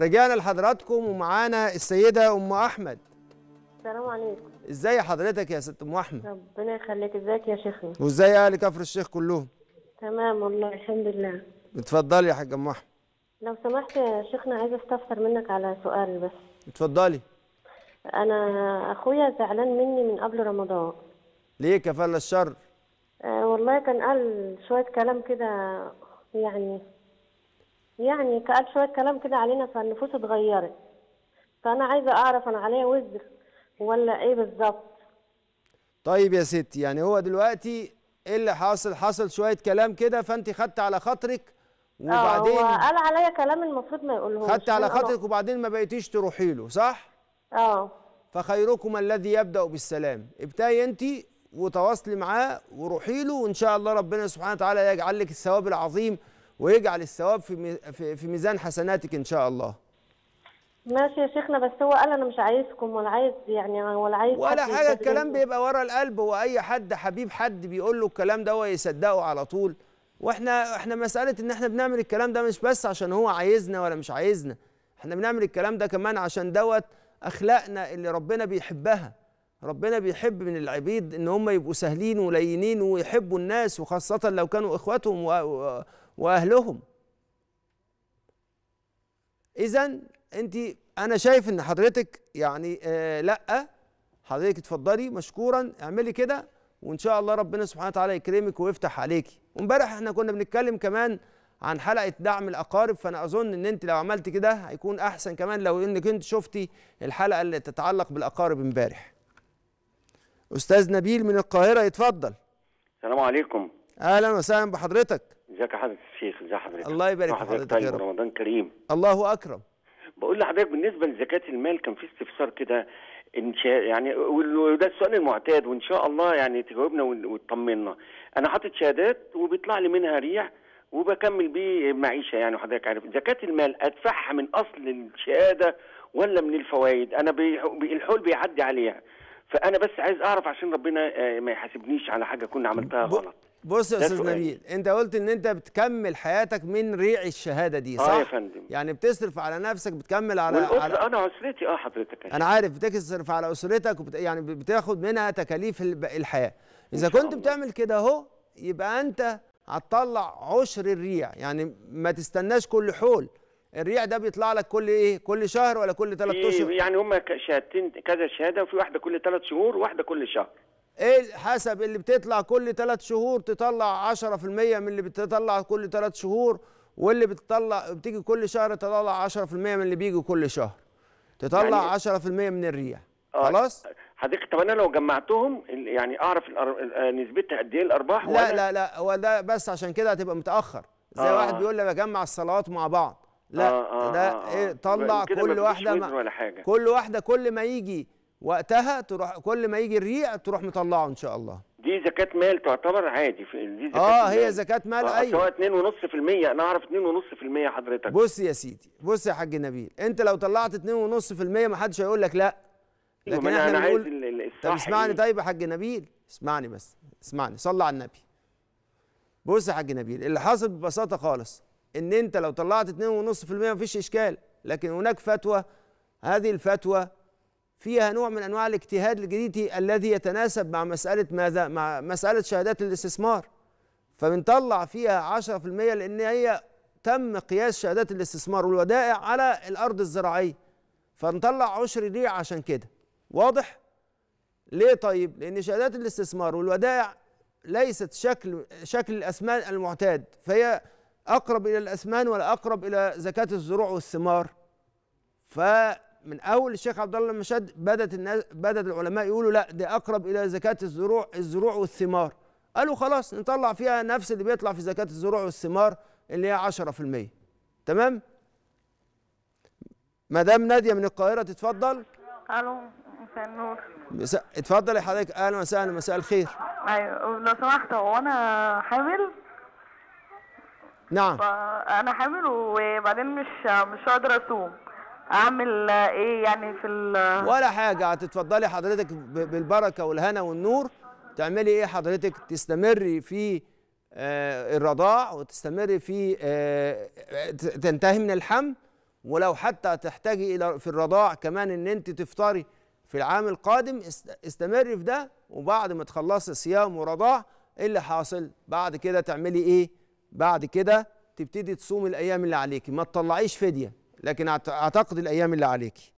رجعنا لحضراتكم ومعانا السيده ام احمد السلام عليكم ازاي حضرتك يا ست ام احمد ربنا يخليك ازيك يا شيخنا وازاي اهل كفر الشيخ كلهم تمام والله الحمد لله اتفضلي يا حاجه ام احمد لو سمحت يا شيخنا عايزه استفسر منك على سؤال بس اتفضلي انا اخويا زعلان مني من قبل رمضان ليه كفاله الشر آه والله كان قال شويه كلام كده يعني يعني قال شويه كلام كده علينا فالنفوس اتغيرت فانا عايزه اعرف انا عليا وزر ولا ايه بالظبط طيب يا ستي يعني هو دلوقتي ايه اللي حاصل حصل شويه كلام كده فانت خدت على خاطرك آه، وبعدين اه قال عليا كلام المفروض ما يقولهوش خدت على خاطرك وبعدين ما بقيتيش تروحي له صح اه فخيركما الذي يبدا بالسلام ابتدي انت وتواصلي معاه وروحي له وان شاء الله ربنا سبحانه وتعالى يجعل لك الثواب العظيم ويجعل الثواب في في ميزان حسناتك ان شاء الله ماشي يا شيخنا بس هو قال انا مش عايزكم ولا عايز يعني ولا عايز ولا حاجه الكلام بيبقى ورا القلب واي حد حبيب حد بيقول له الكلام ده هو يصدقه على طول واحنا احنا مساله ان احنا بنعمل الكلام ده مش بس عشان هو عايزنا ولا مش عايزنا احنا بنعمل الكلام ده كمان عشان دوت اخلاقنا اللي ربنا بيحبها ربنا بيحب من العبيد ان هم يبقوا سهلين ولينين ويحبوا الناس وخاصه لو كانوا اخواتهم و... واهلهم اذا انت انا شايف ان حضرتك يعني آه لا حضرتك اتفضلي مشكورا اعملي كده وان شاء الله ربنا سبحانه وتعالى يكرمك ويفتح عليكي وامبارح احنا كنا بنتكلم كمان عن حلقه دعم الاقارب فانا اظن ان انت لو عملت كده هيكون احسن كمان لو انك انت شفتي الحلقه اللي تتعلق بالاقارب امبارح استاذ نبيل من القاهره يتفضل السلام عليكم اهلا وسهلا بحضرتك ازيك يا حضرة الشيخ ازي حضرتك الله يبارك في حضرتك يا طيب رب رمضان كريم الله اكرم بقول لحضرتك بالنسبه لزكاه المال كان في استفسار كده ان شاء يعني وده السؤال المعتاد وان شاء الله يعني تجاوبنا وتطمنا انا حاطط شهادات وبيطلع لي منها ريح وبكمل بيه معيشه يعني وحضرتك عارف زكاه المال ادفعها من اصل الشهاده ولا من الفوائد انا بي... الحول بيعدي عليها فانا بس عايز اعرف عشان ربنا آه، ما يحاسبنيش على حاجه كنت عملتها غلط بص يا استاذ نبيل انت قلت ان انت بتكمل حياتك من ريع الشهاده دي صح؟ اه يا فندم يعني بتصرف على نفسك بتكمل على, على... انا اسرتي اه حضرتك انا عارف بتصرف على اسرتك وبت... يعني بتاخد منها تكاليف الحياه اذا كنت الله. بتعمل كده اهو يبقى انت هتطلع عشر الريع يعني ما تستناش كل حول الريع ده بيطلع لك كل ايه كل شهر ولا كل ثلاث إيه، اشهر يعني هم شهادتين كذا شهاده وفي واحده كل ثلاث شهور وواحده كل شهر ايه حسب اللي بتطلع كل ثلاث شهور تطلع 10% من اللي بتطلع كل ثلاث شهور واللي بتطلع بتيجي كل شهر تطلع 10% من اللي بيجي كل شهر تطلع يعني 10% من الريع آه خلاص حضرتك طب انا لو جمعتهم يعني اعرف آه، نسبتها قد ايه الارباح لا لا لا هو ده بس عشان كده هتبقى متاخر زي آه واحد بيقول لي بجمع الصلوات مع بعض لا آه آه ده آه، آه. إيه طلع كل واحده ولا حاجة. كل واحده كل ما يجي وقتها تروح كل ما يجي الريع تروح مطلعه ان شاء الله دي زكاة مال تعتبر عادي دي زكاة اه هي زكاة مال آه ايوه هو 2.5% انا اعرف 2.5% حضرتك بص يا سيدي بص يا حاج نبيل انت لو طلعت 2.5% ما حدش هيقول لك لا أيوة، لكن احنا أنا بنقول عايز طب اسمعني طيب يا حاج نبيل اسمعني بس اسمعني صل على النبي بص يا حاج نبيل اللي حصل ببساطه خالص ان انت لو طلعت 2.5% ما فيش اشكال لكن هناك فتوى هذه الفتوى فيها نوع من انواع الاجتهاد الجديد الذي يتناسب مع مساله ماذا مع مساله شهادات الاستثمار فبنطلع فيها 10% لان هي تم قياس شهادات الاستثمار والودائع على الارض الزراعيه فنطلع عشر ريع عشان كده واضح ليه طيب لان شهادات الاستثمار والودائع ليست شكل شكل الاثمان المعتاد فهي اقرب الى الاثمان ولا اقرب الى زكاه الزروع والثمار ف من اول الشيخ عبد الله المشد بدات الناس بدات العلماء يقولوا لا دي اقرب الى زكاه الزروع الزروع والثمار قالوا خلاص نطلع فيها نفس اللي بيطلع في زكاه الزروع والثمار اللي هي 10% تمام مدام ناديه من القاهره تتفضل الو مساء النور مساء اتفضلي حضرتك اهلا وسهلا مساء الخير ايوه لو سمحت هو انا حامل نعم انا حامل وبعدين مش مش قادره اصوم اعمل آه، ايه يعني في ال ولا حاجه هتتفضلي حضرتك بالبركه والهنا والنور تعملي ايه حضرتك تستمري في آه الرضاع وتستمري في آه تنتهي من الحمل ولو حتى تحتاجي الى في الرضاع كمان ان انت تفطري في العام القادم استمري في ده وبعد ما تخلصي صيام ورضاع ايه اللي حاصل بعد كده تعملي ايه بعد كده تبتدي تصومي الايام اللي عليكي ما تطلعيش فديه لكن اعتقد الايام اللي عليكي